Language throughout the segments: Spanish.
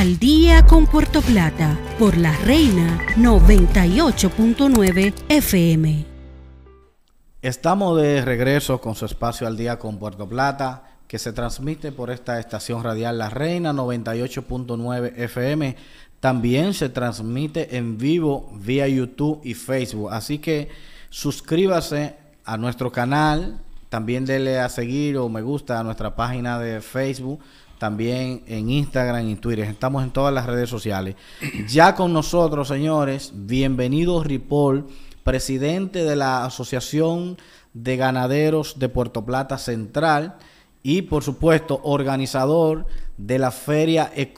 Al día con Puerto Plata por la Reina 98.9 FM. Estamos de regreso con su espacio Al día con Puerto Plata que se transmite por esta estación radial La Reina 98.9 FM. También se transmite en vivo vía YouTube y Facebook. Así que suscríbase a nuestro canal. También dele a seguir o me gusta a nuestra página de Facebook también en Instagram y Twitter. Estamos en todas las redes sociales. Ya con nosotros, señores, bienvenido Ripoll, presidente de la Asociación de Ganaderos de Puerto Plata Central y, por supuesto, organizador de la Feria eh,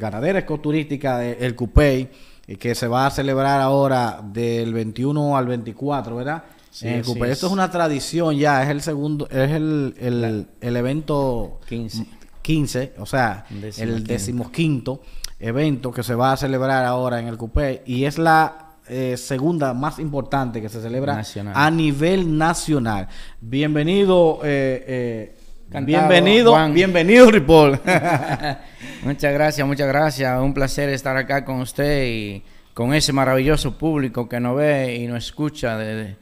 Ganadera Ecoturística de El Cupey, eh, que se va a celebrar ahora del 21 al 24, ¿verdad? Sí, Esto es. una tradición ya, es el segundo, es el, el evento 15. 15, o sea, el decimoquinto evento que se va a celebrar ahora en el Coupé y es la eh, segunda más importante que se celebra a nivel nacional. Bienvenido, eh, eh bienvenido, Juan. bienvenido, Ripoll. muchas gracias, muchas gracias. Un placer estar acá con usted y con ese maravilloso público que nos ve y nos escucha de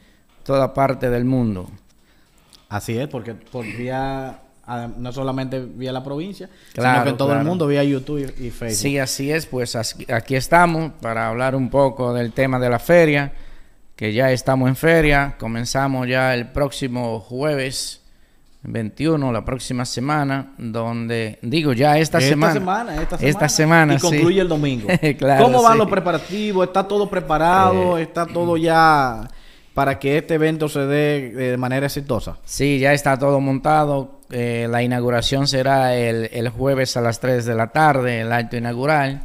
toda parte del mundo. Así es, porque por vía no solamente vía la provincia, sino que todo el mundo vía YouTube y, Facebook. Sí, así es, pues aquí estamos para hablar un poco del tema de la feria, que ya estamos en feria, comenzamos ya el próximo jueves 21, la próxima semana, donde, digo, ya esta, semana, Esta semana, esta semana. Y concluye el domingo. claro, ¿Cómo van los preparativos? ¿Está todo preparado? Eh, ¿Está todo ya para que este evento se dé eh, de manera exitosa? Sí, ya está todo montado eh, la inauguración será el, jueves a las 3 de la tarde, el acto inaugural.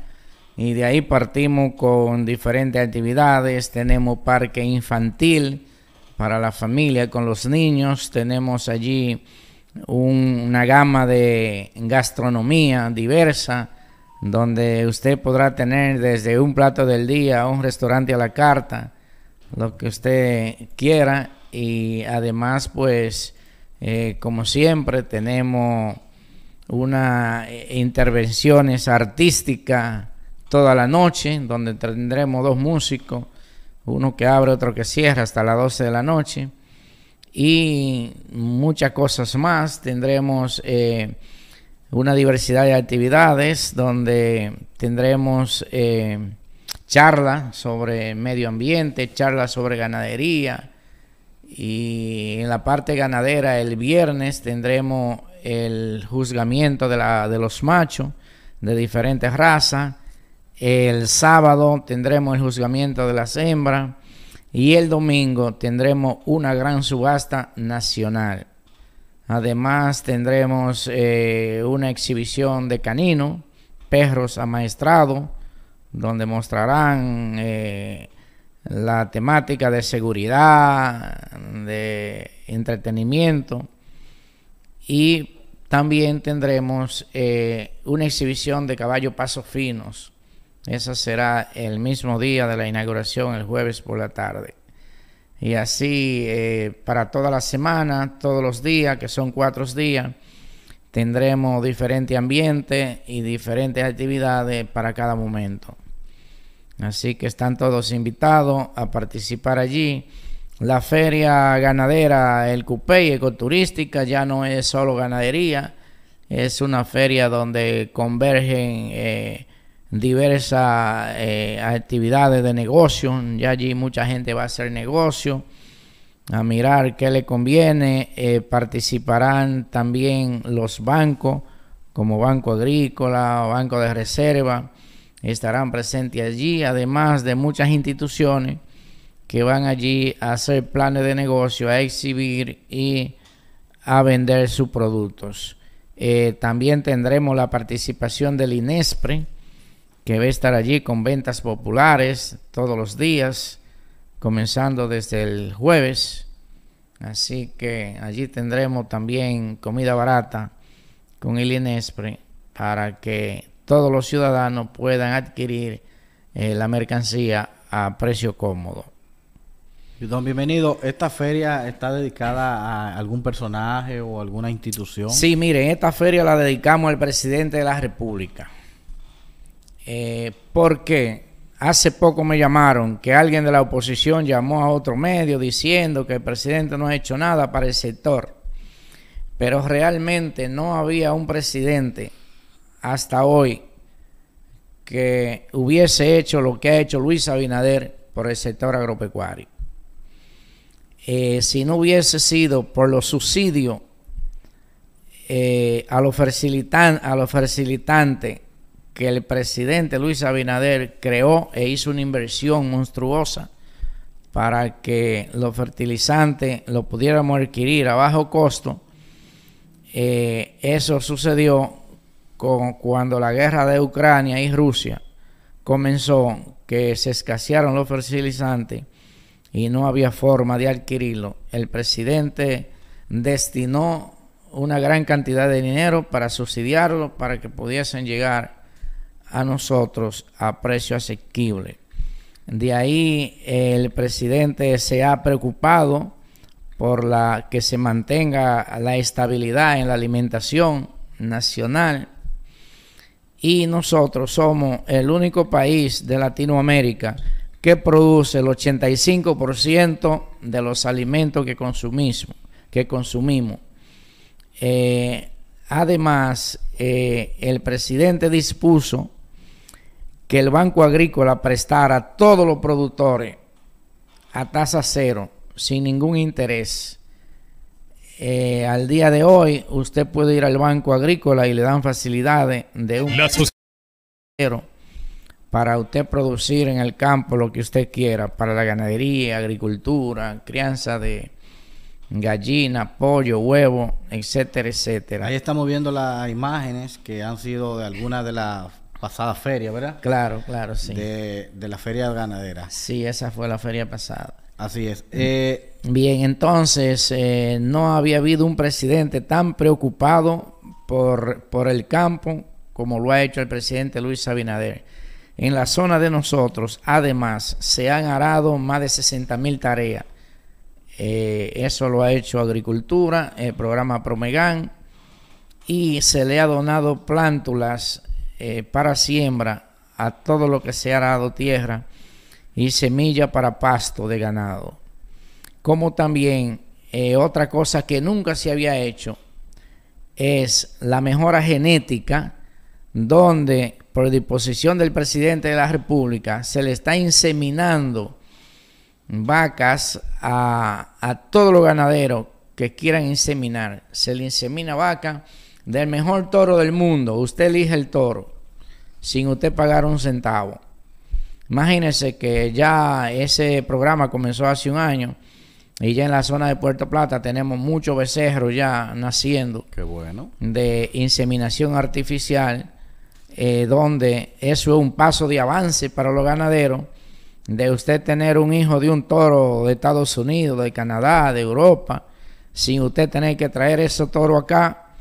Y de ahí partimos con diferentes actividades. Tenemos parque infantil para la familia con los niños. Tenemos allí una gama de gastronomía diversa donde usted podrá tener desde un plato del día, un restaurante a la carta, lo que usted quiera y además pues eh, como siempre, tenemos unas eh, intervenciones artística toda la noche, donde tendremos dos músicos, uno que abre, otro que cierra hasta las 12 de la noche. Y muchas cosas más. Tendremos eh, una diversidad de actividades donde tendremos charlas sobre medio ambiente, charlas sobre ganadería, y en la parte ganadera, el viernes tendremos el juzgamiento de, la, de los machos de diferentes razas. El sábado tendremos el juzgamiento de las hembras. Y el domingo tendremos una gran subasta nacional. Además tendremos eh, una exhibición de canino, perros amaestrados, donde mostrarán eh, la temática de seguridad, de entretenimiento y también tendremos eh, una exhibición de caballo pasos finos. Esa será el mismo día de la inauguración, el jueves por la tarde. Y así eh, para toda la semana, todos los días, que son cuatro días, tendremos diferente ambiente y diferentes actividades para cada momento. Así que están todos invitados a participar allí. La feria ganadera, el cupé ecoturística ya no es solo ganadería, es una feria donde convergen eh, diversas eh, actividades de negocio. Ya allí mucha gente va a hacer negocio, a mirar qué le conviene. Eh, participarán también los bancos, como Banco Agrícola, Banco de Reserva estarán presentes allí, además de muchas instituciones que van allí a hacer planes de negocio, a exhibir y a vender sus productos. Eh, también tendremos la participación del INESPRE, que va a estar allí con ventas populares todos los días, comenzando desde el jueves. Así que allí tendremos también comida barata con el INESPRE para que todos los ciudadanos puedan adquirir eh, la mercancía a precio cómodo. Don Bienvenido, ¿esta feria está dedicada a algún personaje o alguna institución? Sí, miren, esta feria la dedicamos al presidente de la República. Eh, porque hace poco me llamaron que alguien de la oposición llamó a otro medio diciendo que el presidente no ha hecho nada para el sector. Pero realmente no había un presidente hasta hoy que hubiese hecho lo que ha hecho Luis Abinader por el sector agropecuario. Eh, si no hubiese sido por los subsidios eh, a, los facilitantes que el presidente Luis Abinader creó e hizo una inversión monstruosa para que los fertilizantes lo pudiéramos adquirir a bajo costo, eh, eso sucedió cuando la guerra de Ucrania y Rusia comenzó, que se escasearon los fertilizantes y no había forma de adquirirlo, el presidente destinó una gran cantidad de dinero para subsidiarlo, para que pudiesen llegar a nosotros a precio asequible. De ahí el presidente se ha preocupado por que se mantenga la estabilidad en la alimentación nacional y nosotros somos el único país de Latinoamérica que produce el 85% de los alimentos que consumimos. Eh, además, eh, el presidente dispuso que el Banco Agrícola prestara a todos los productores a tasa cero, sin ningún interés, eh, al día de hoy usted puede ir al Banco Agrícola y le dan facilidades de un para usted producir en el campo lo que usted quiera, para la ganadería, agricultura, crianza de gallina, pollo, huevo, etcétera, etcétera. Ahí estamos viendo las imágenes que han sido de alguna de las pasadas ferias, ¿verdad? Claro, claro, sí. De, la feria ganadera. Sí, esa fue la feria pasada. Así es. Mm. Eh, Bien, entonces eh, no había habido un presidente tan preocupado por, el campo como lo ha hecho el presidente Luis Abinader. En la zona de nosotros, además, se han arado más de 60 mil tareas. Eh, eso lo ha hecho Agricultura, el programa Promegán, y se le ha donado plántulas eh, para siembra a todo lo que se ha arado tierra y semilla para pasto de ganado como también eh, otra cosa que nunca se había hecho es la mejora genética, donde por disposición del presidente de la República se le está inseminando vacas a, todos los ganaderos que quieran inseminar. Se le insemina vaca del mejor toro del mundo. Usted elige el toro sin usted pagar un centavo. imagínese que ya ese programa comenzó hace un año y ya en la zona de Puerto Plata tenemos muchos becerros ya naciendo. bueno. De inseminación artificial, eh, donde eso es un paso de avance para los ganaderos. De usted tener un hijo de un toro de Estados Unidos, de Canadá, de Europa, sin usted tener que traer ese toro acá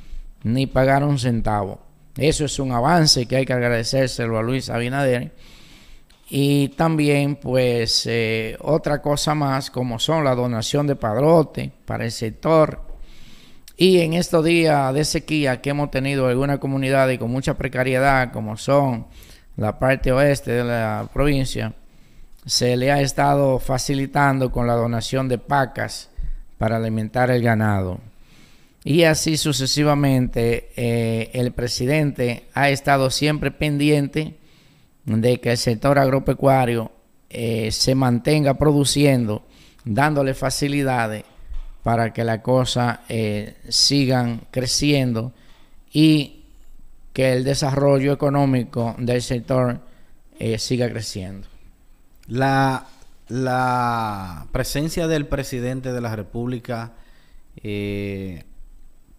ni pagar un centavo. Eso es un avance que hay que agradecérselo a Luis Abinader y también, pues, eh, otra cosa más, como son la donación de padrote para el sector. Y en estos días de sequía que hemos tenido algunas comunidades con mucha precariedad, como son la parte oeste de la provincia, se le ha estado facilitando con la donación de pacas para alimentar el ganado. Y así sucesivamente, eh, el presidente ha estado siempre pendiente de que el sector agropecuario eh, se mantenga produciendo, dándole facilidades para que las cosas eh, sigan creciendo y que el desarrollo económico del sector eh, siga creciendo. La, la, presencia del presidente de la República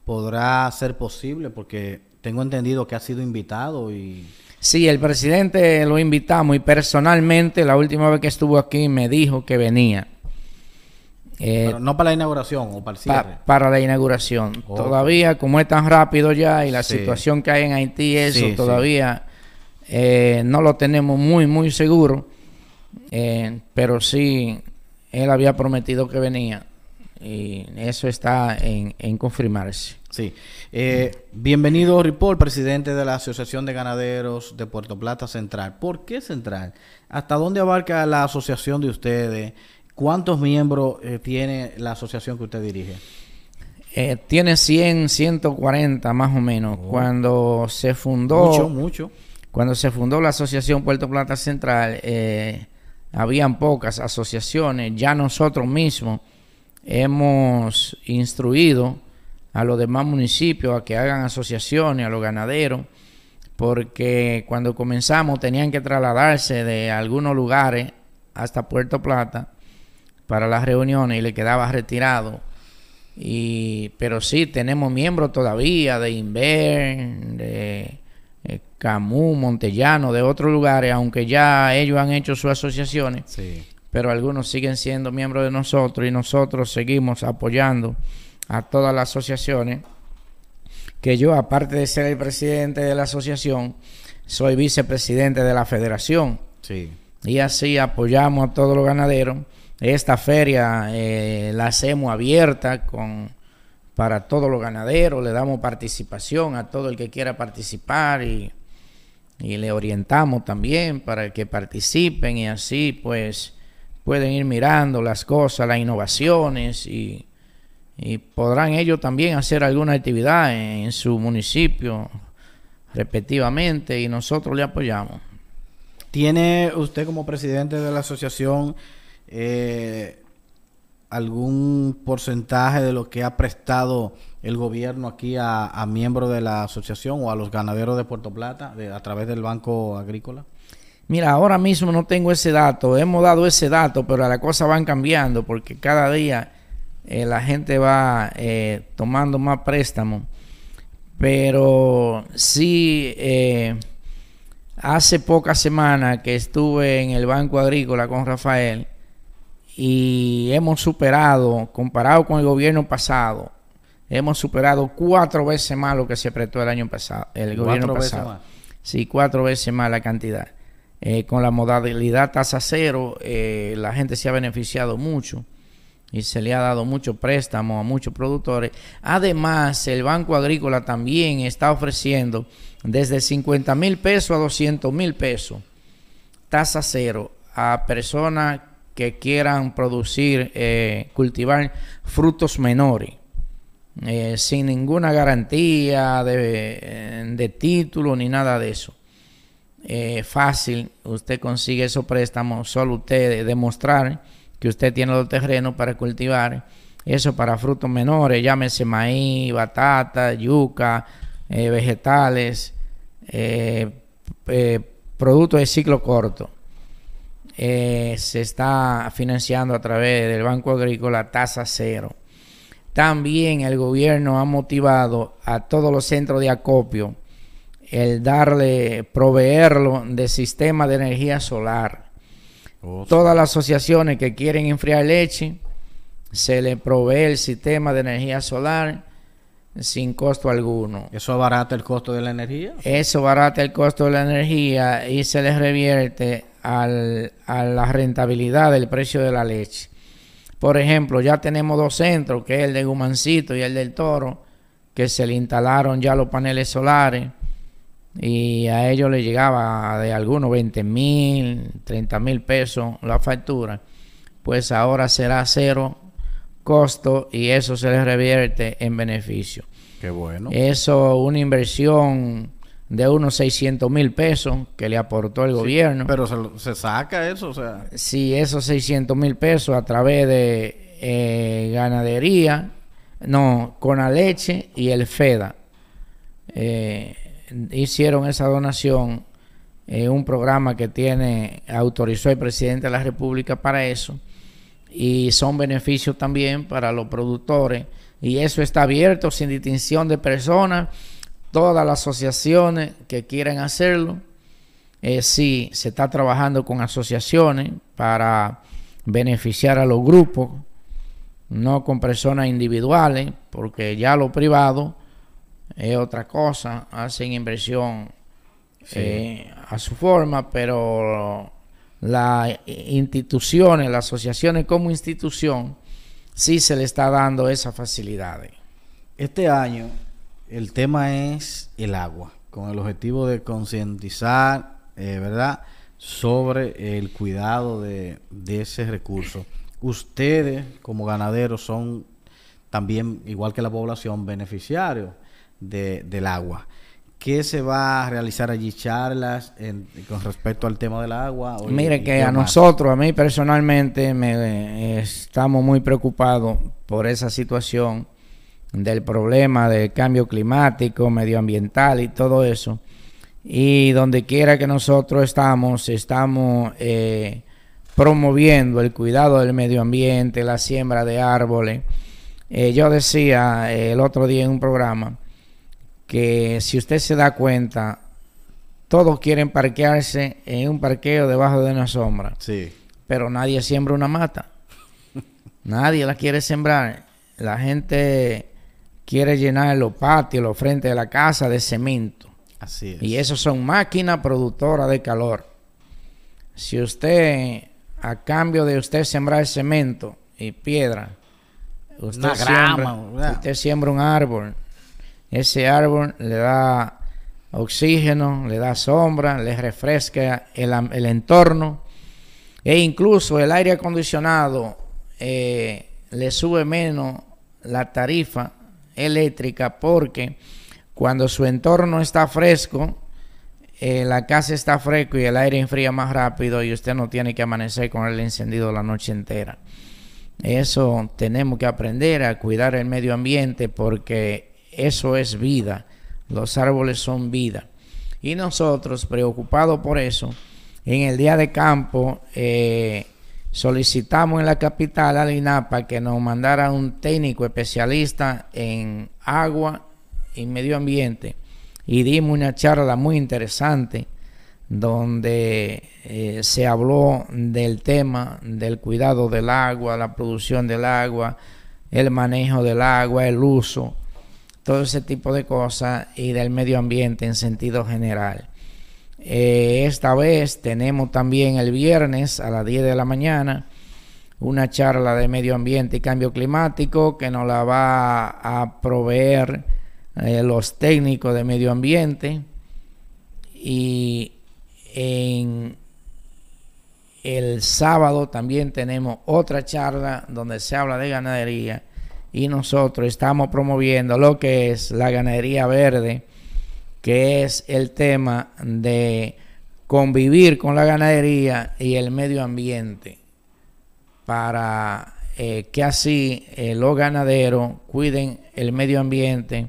podrá ser posible porque tengo entendido que ha sido invitado y Sí, el presidente lo invitamos y personalmente la última vez que estuvo aquí me dijo que venía. Eh, pero no para la inauguración o para el cierre. para la inauguración. Todavía, como es tan rápido ya y la situación que hay en Haití, eso todavía eh, no lo tenemos muy, muy seguro. Eh, pero sí, él había prometido que venía. Y eso está en confirmarse. Sí. Eh, bienvenido, Ripoll, presidente de la Asociación de Ganaderos de Puerto Plata Central. ¿Por qué Central? ¿Hasta dónde abarca la asociación de ustedes? ¿Cuántos miembros eh, tiene la asociación que usted dirige? Eh, tiene 100, 140 más o menos. Oh. Cuando se fundó... Mucho, mucho. Cuando se fundó la Asociación Puerto Plata Central, habían pocas asociaciones. Ya nosotros mismos hemos instruido a los demás municipios a que hagan asociaciones, a los ganaderos, porque cuando comenzamos tenían que trasladarse de algunos lugares hasta Puerto Plata para las reuniones y le quedaba retirado. Y, pero sí, tenemos miembros todavía de Inver, de eh, Camus, Montellano, de otros lugares, aunque ya ellos han hecho sus asociaciones, sí. pero algunos siguen siendo miembros de nosotros y nosotros seguimos apoyando a todas las asociaciones, que yo, aparte de ser el presidente de la asociación, soy vicepresidente de la federación. Sí. Y así apoyamos a todos los ganaderos. Esta feria eh, la hacemos abierta con, para todos los ganaderos, le damos participación a todo el que quiera participar y, y le orientamos también para que participen y así pues pueden ir mirando las cosas, las innovaciones y y podrán ellos también hacer alguna actividad en, su municipio respectivamente y nosotros le apoyamos. ¿Tiene usted como presidente de la asociación eh, algún porcentaje de lo que ha prestado el gobierno aquí a, miembros de la asociación o a los ganaderos de Puerto Plata a través del Banco Agrícola? Mira, ahora mismo no tengo ese dato, hemos dado ese dato, pero las cosas van cambiando porque cada día eh, la gente va eh, tomando más préstamos, pero sí, eh, hace pocas semanas que estuve en el Banco Agrícola con Rafael y hemos superado, comparado con el gobierno pasado, hemos superado cuatro veces más lo que se prestó el año pasado, el gobierno pasado. Sí, cuatro veces más la cantidad. con la modalidad tasa cero, la gente se ha beneficiado mucho y se le ha dado mucho préstamo a muchos productores. Además, el Banco Agrícola también está ofreciendo desde 50 mil pesos a 200 mil pesos, tasa cero, a personas que quieran producir, eh, cultivar frutos menores. Eh, sin ninguna garantía eh, de, título ni nada de eso. fácil, usted consigue esos préstamos, solo usted demostrar que usted tiene los terrenos para cultivar. Eso para frutos menores, llámese maíz, batata, yuca, eh, vegetales, eh, eh, productos de ciclo corto. se está financiando a través del Banco Agrícola tasa cero. También el gobierno ha motivado a todos los centros de acopio el darle, proveerlo de sistema de energía solar Todas las asociaciones que quieren enfriar leche, se le provee el sistema de energía solar sin costo alguno. ¿Eso abarata el costo de la energía? Eso abarata el costo de la energía y se les revierte a la rentabilidad del precio de la leche. Por ejemplo, ya tenemos dos centros, que es el de Gumancito y el del Toro, que se le instalaron ya los paneles solares y a ellos les llegaba de algunos 20 mil, 30 mil pesos la factura, pues ahora será cero costo y eso se les revierte en beneficio. Qué bueno. Eso, una inversión de unos 600 mil pesos que le aportó el gobierno. Pero se, saca eso, o sea. Sí, esos 600 mil pesos a través de eh, ganadería, no, con la leche y el FEDA. Eh, hicieron esa donación, en eh, un programa que tiene, autorizó el presidente de la República para eso, y son beneficios también para los productores, y eso está abierto sin distinción de personas, todas las asociaciones que quieran hacerlo. si eh, sí, se está trabajando con asociaciones para beneficiar a los grupos, no con personas individuales, porque ya lo privado es otra cosa, hacen inversión eh, a su forma, pero las instituciones, las asociaciones como institución, sí se le está dando esas facilidades. Este año el tema es el agua, con el objetivo de concientizar, eh, ¿verdad?, sobre el cuidado de, de ese recurso. Ustedes, como ganaderos, son también, igual que la población, beneficiarios del agua. ¿Qué se va a realizar allí? ¿Charlas con respecto al tema del agua? Mire, que a nosotros, a mí personalmente, eh, estamos muy preocupados por esa situación del problema del cambio climático, medioambiental y todo eso. Y donde quiera que nosotros estamos, estamos eh, promoviendo el cuidado del medio ambiente, la siembra de árboles. Eh, yo decía el otro día en un programa, que si usted se da cuenta, todos quieren parquearse en un parqueo debajo de una sombra. Sí. Pero nadie siembra una mata. nadie la quiere sembrar. La gente quiere llenar los patios, los frentes de la casa de cemento. Así Y eso son máquinas productoras de calor. Si usted, a cambio de usted sembrar cemento y piedra, usted, usted siembra un árbol ese árbol le da oxígeno, le da sombra, le refresca el, entorno e incluso el aire acondicionado eh, le sube menos la tarifa eléctrica porque cuando su entorno está fresco, eh, la casa está fresca y el aire enfría más rápido y usted no tiene que amanecer con el encendido la noche entera. Eso tenemos que aprender a cuidar el medio ambiente porque eso es vida. Los árboles son vida. Y nosotros, preocupados por eso, en el día de campo eh, solicitamos en la capital, al INAPA, que nos mandara un técnico especialista en agua y medio ambiente. Y dimos una charla muy interesante donde eh, se habló del tema del cuidado del agua, la producción del agua, el manejo del agua, el uso todo ese tipo de cosas y del medio ambiente en sentido general. Eh, esta vez tenemos también el viernes a las 10 de la mañana una charla de medio ambiente y cambio climático que nos la va a proveer eh, los técnicos de medio ambiente y en el sábado también tenemos otra charla donde se habla de ganadería y nosotros estamos promoviendo lo que es la ganadería verde, que es el tema de convivir con la ganadería y el medio ambiente para eh, que así eh, los ganaderos cuiden el medio ambiente,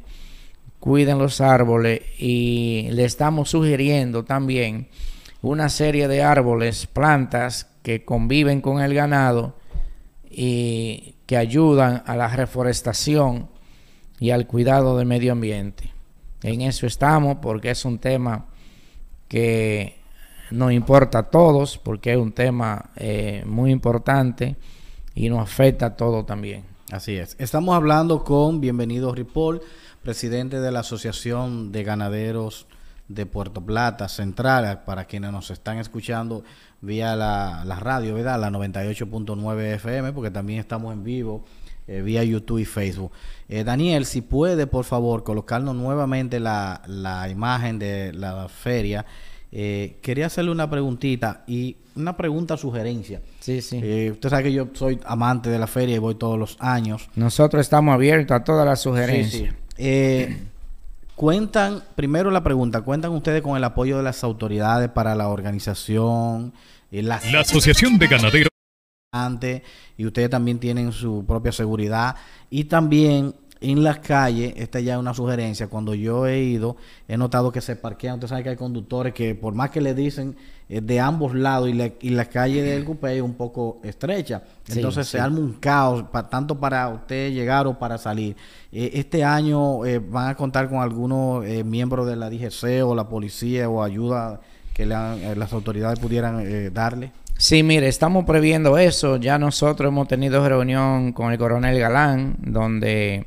cuiden los árboles y le estamos sugiriendo también una serie de árboles, plantas que conviven con el ganado y que ayudan a la reforestación y al cuidado del medio ambiente. En eso estamos porque es un tema que nos importa a todos, porque es un tema eh, muy importante y nos afecta a todos también. Así es. Estamos hablando con Bienvenido Ripoll, presidente de la Asociación de Ganaderos de Puerto Plata, Central, para quienes nos están escuchando vía la, radio, ¿verdad? La 98.9 FM, porque también estamos en vivo eh, vía YouTube y Facebook. Eh, Daniel, si puede, por favor, colocarnos nuevamente la, imagen de la feria. Eh, quería hacerle una preguntita y una pregunta sugerencia. Sí, sí. usted sabe que yo soy amante de la feria y voy todos los años. Nosotros estamos abiertos a todas las sugerencias. Sí, Cuentan, primero la pregunta, ¿cuentan ustedes con el apoyo de las autoridades para la organización? Eh, la, la Asociación de Ganaderos. Y ustedes también tienen su propia seguridad. Y también en las calles, esta ya es una sugerencia, cuando yo he ido, he notado que se parquean, usted sabe que hay conductores que por más que le dicen eh, de ambos lados y, la, y calle del coupé es un poco estrecha, entonces se arma un caos, tanto para usted llegar o para salir. Eh, este año eh, van a contar con algunos miembros de la DGC o la policía o ayuda que las autoridades pudieran darle. Sí, mire, estamos previendo eso. Ya nosotros hemos tenido reunión con el coronel Galán, donde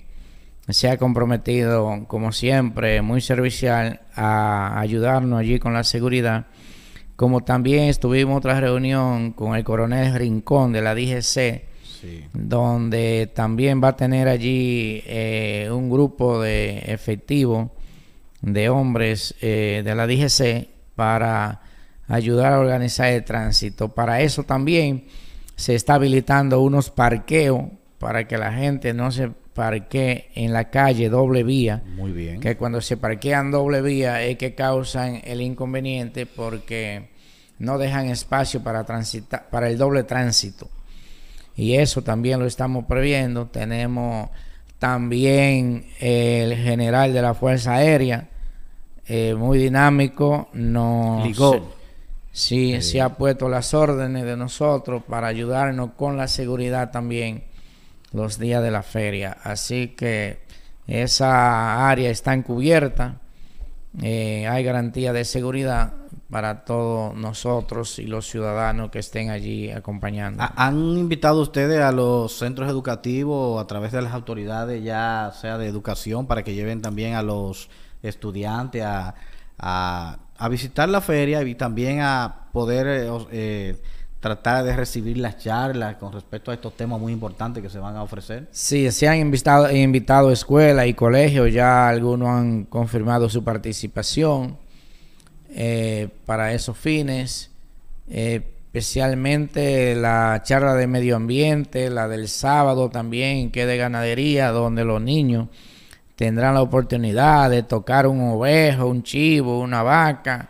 se ha comprometido, como siempre, muy servicial a ayudarnos allí con la seguridad. Como también estuvimos otra reunión con el coronel Rincón de la DGC, donde también va a tener allí eh, un grupo de efectivos de hombres eh, de la DGC para ayudar a organizar el tránsito. Para eso también se está habilitando unos parqueos para que la gente no se parque en la calle doble vía. Que cuando se parquean doble vía es que causan el inconveniente porque no dejan espacio para para el doble tránsito. Y eso también lo estamos previendo. Tenemos también el general de la Fuerza Aérea, eh, muy dinámico, nos sí, se ha puesto las órdenes de nosotros para ayudarnos con la seguridad también los días de la feria. Así que esa área está encubierta, eh, hay garantía de seguridad para todos nosotros y los ciudadanos que estén allí acompañando. ¿Han invitado ustedes a los centros educativos a través de las autoridades, ya sea de educación, para que lleven también a los estudiantes a, visitar la feria y también a poder... Eh, eh, tratar de recibir las charlas con respecto a estos temas muy importantes que se van a ofrecer? Sí, se han invitado, invitado escuelas y colegios, ya algunos han confirmado su participación eh, para esos fines, eh, especialmente la charla de medio ambiente, la del sábado también, que es de ganadería, donde los niños tendrán la oportunidad de tocar un ovejo, un chivo, una vaca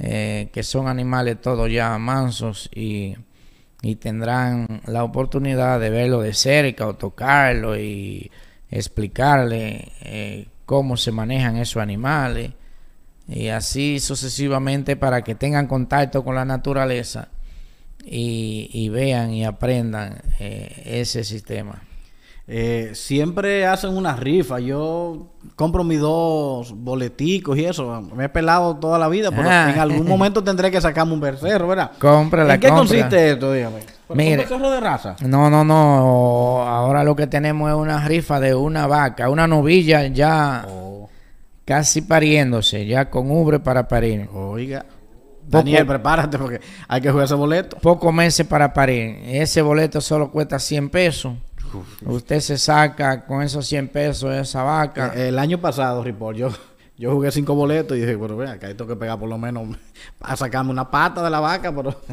eh, que son animales todos ya mansos y, y, tendrán la oportunidad de verlo de cerca o tocarlo y explicarle eh, cómo se manejan esos animales y así sucesivamente para que tengan contacto con la naturaleza y, vean y aprendan eh, ese sistema. Eh, siempre hacen una rifa. Yo compro mis dos boleticos y eso. Me he pelado toda la vida, pero ah. en algún momento tendré que sacarme un becerro, ¿verdad? ¿En qué consiste esto? Dígame. ¿Un becerro de raza? No, no, no. Ahora lo que tenemos es una rifa de una vaca, una novilla ya oh. casi pariéndose, ya con ubre para parir. Oiga. Daniel, prepárate porque hay que jugar ese boleto. Pocos meses para parir. Ese boleto solo cuesta 100 pesos. Usted se saca con esos 100 pesos esa vaca. Eh, el, año pasado, Ripoll, yo, yo jugué cinco boletos y dije, bueno, vea, acá tengo que pegar por lo menos para sacarme una pata de la vaca, pero...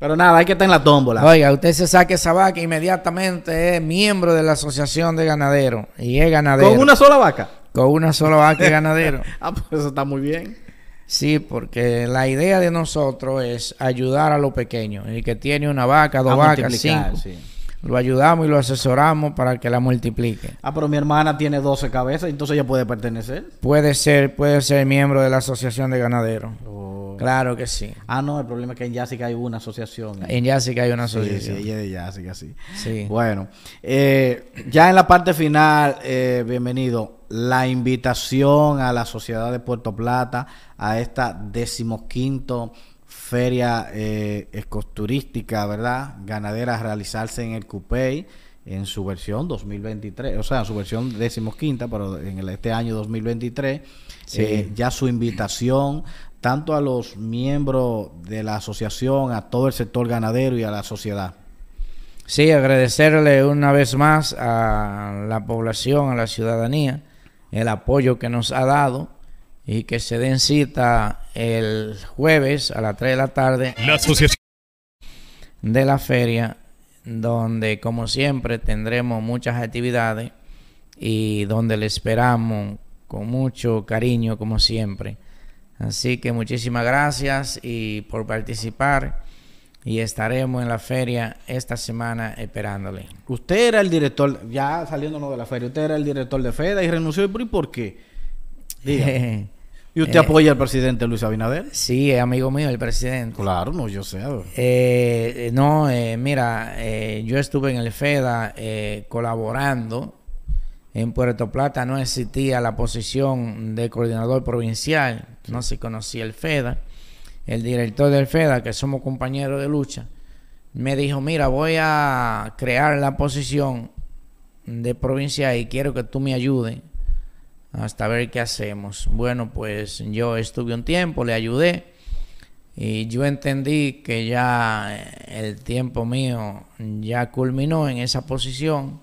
Pero nada, hay que estar en la tómbola. Oiga, usted se saque esa vaca inmediatamente es miembro de la Asociación de Ganaderos. Y es ganadero. ¿Con una sola vaca? Con una sola vaca ganadero. ah, pues eso está muy bien. Sí, porque la idea de nosotros es ayudar a los pequeños El que tiene una vaca, dos vacas, cinco. Sí lo ayudamos y lo asesoramos para que la multiplique. Ah, pero mi hermana tiene 12 cabezas, entonces ella puede pertenecer. Puede ser, puede ser miembro de la Asociación de Ganaderos. Oh. Claro que sí. Ah, no, el problema es que en Yásica hay una asociación. En Yásica hay una asociación. Sí, ella de Yásica, sí. sí. Bueno, eh, ya en la parte final, eh, bienvenido. La invitación a la Sociedad de Puerto Plata a esta decimoquinto feria escoturística eh, ¿verdad? Ganadera a realizarse en el cupey en su versión 2023, o sea, en su versión decimoquinta, pero en el, este año 2023, eh, ya su invitación tanto a los miembros de la asociación, a todo el sector ganadero y a la sociedad. Sí, agradecerle una vez más a la población, a la ciudadanía, el apoyo que nos ha dado y que se den cita el jueves a las 3 de la tarde la asociación. de la feria, donde como siempre tendremos muchas actividades y donde le esperamos con mucho cariño como siempre. Así que muchísimas gracias y por participar y estaremos en la feria esta semana esperándole. Usted era el director, ya saliéndonos de la feria, usted era el director de FEDA y renunció. ¿Y por qué? Dígame. ¿Y usted eh, apoya al presidente Luis Abinader? Sí, es amigo mío el presidente. Claro, no, yo sé. Eh, no, eh, mira, yo estuve en el FEDA colaborando. En Puerto Plata no existía la posición de coordinador provincial, no se conocía el FEDA. El director del FEDA, que somos compañeros de lucha, me dijo, mira, voy a crear la posición de provincial y quiero que tú me ayudes hasta ver qué hacemos. Bueno, pues yo estuve un tiempo, le ayudé y yo entendí que ya eh, el tiempo mío ya culminó en esa posición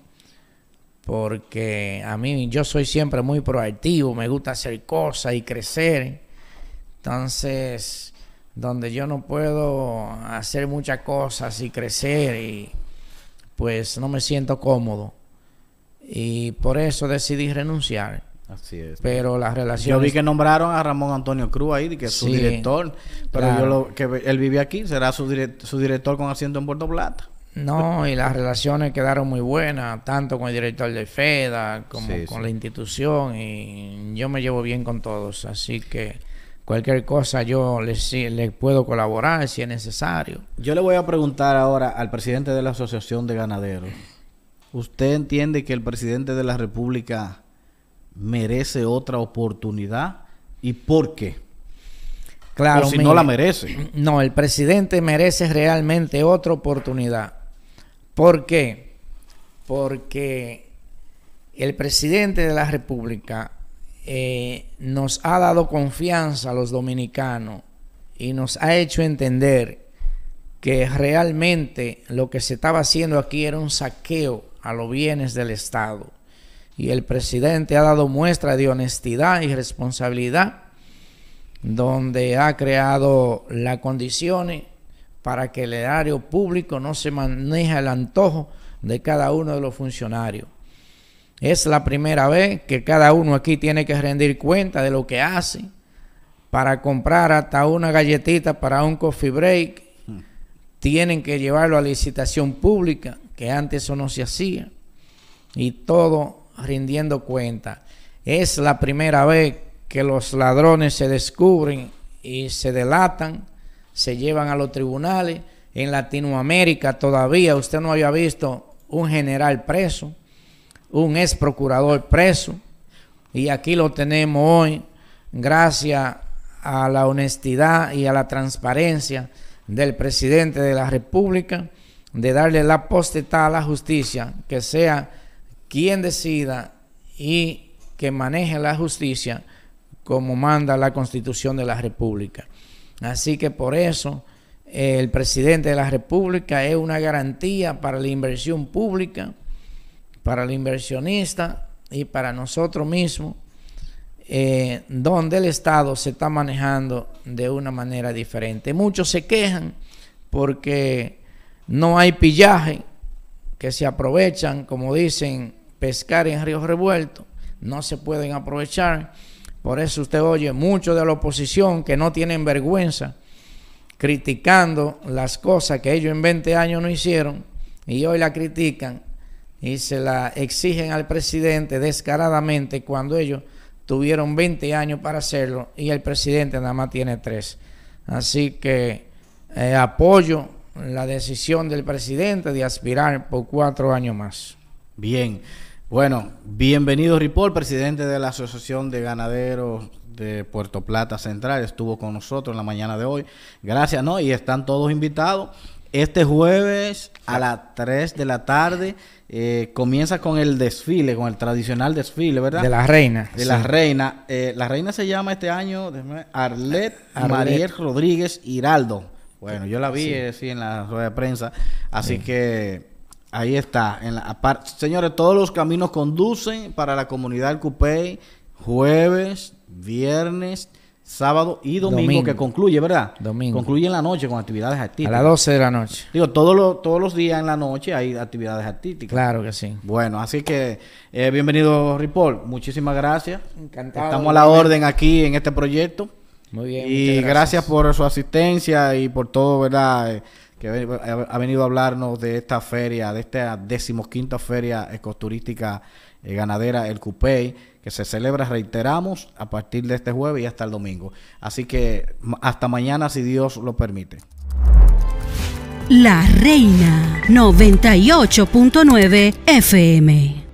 porque a mí yo soy siempre muy proactivo, me gusta hacer cosas y crecer. Entonces, donde yo no puedo hacer muchas cosas y crecer y pues no me siento cómodo. Y por eso decidí renunciar. Así es. Pero las relaciones... Yo vi que nombraron a Ramón Antonio Cruz ahí, que es su director. Pero yo lo que él vive aquí, será su, director con asiento en Puerto Plata. No, y las relaciones quedaron muy buenas, tanto con el director de FEDA como con la institución. Y yo me llevo bien con todos. Así que cualquier cosa yo le puedo colaborar si es necesario. Yo le voy a preguntar ahora al presidente de la Asociación de Ganaderos. ¿Usted entiende que el presidente de la República merece otra oportunidad y por qué. Claro, si no la merece. No, el presidente merece realmente otra oportunidad. ¿Por qué? Porque el presidente de la República eh, nos ha dado confianza a los dominicanos y nos ha hecho entender que realmente lo que se estaba haciendo aquí era un saqueo a los bienes del Estado y el presidente ha dado muestra de honestidad y responsabilidad, donde ha creado las condiciones para que el erario público no se maneja el antojo de cada uno de los funcionarios. Es la primera vez que cada uno aquí tiene que rendir cuenta de lo que hace para comprar hasta una galletita para un coffee break. Tienen que llevarlo a licitación pública, que antes eso no se hacía. Y todo rindiendo cuenta. Es la primera vez que los ladrones se descubren y se delatan, se llevan a los tribunales. En Latinoamérica todavía usted no había visto un general preso, un ex procurador preso. Y aquí lo tenemos hoy, gracias a la honestidad y a la transparencia del presidente de la República, de darle la posteta a la justicia, que sea quien decida y que maneje la justicia como manda la Constitución de la República. Así que por eso el presidente de la República es una garantía para la inversión pública, para el inversionista y para nosotros mismos, eh, donde el Estado se está manejando de una manera diferente. Muchos se quejan porque no hay pillaje, que se aprovechan, como dicen pescar en Río revueltos, no se pueden aprovechar. Por eso usted oye mucho de la oposición que no tienen vergüenza criticando las cosas que ellos en 20 años no hicieron y hoy la critican y se la exigen al presidente descaradamente cuando ellos tuvieron 20 años para hacerlo y el presidente nada más tiene 3. Así que eh, apoyo la decisión del presidente de aspirar por cuatro años más. Bien. Bueno, bienvenido Ripoll, presidente de la Asociación de Ganaderos de Puerto Plata Central, estuvo con nosotros en la mañana de hoy. Gracias, ¿no? Y están todos invitados. Este jueves a las 3 de la tarde eh, comienza con el desfile, con el tradicional desfile, ¿verdad? De la reina. De las la reina. Eh, la reina se llama este año Arlet, Mariel Rodríguez Hiraldo. Bueno, yo la vi eh, en la rueda de prensa, así que Ahí está. En la, señores, todos los caminos conducen para la comunidad del Coupé. Jueves, viernes, sábado y domingo, que concluye, ¿verdad? Domingo. Concluye en la noche con actividades artísticas. A las 12 de la noche. Digo, todos los, todos los días en la noche hay actividades artísticas. Claro que sí. Bueno, así que eh, bienvenido, Ripoll. Muchísimas gracias. Encantado. Estamos a la orden aquí en este proyecto. Muy bien. Y gracias. gracias. por su asistencia y por todo, ¿verdad? Eh, que ha venido a hablarnos de esta feria, de esta decimoquinta feria ecoturística eh, ganadera, el CUPEI, que se celebra, reiteramos, a partir de este jueves y hasta el domingo. Así que hasta mañana, si Dios lo permite. La Reina 98.9 FM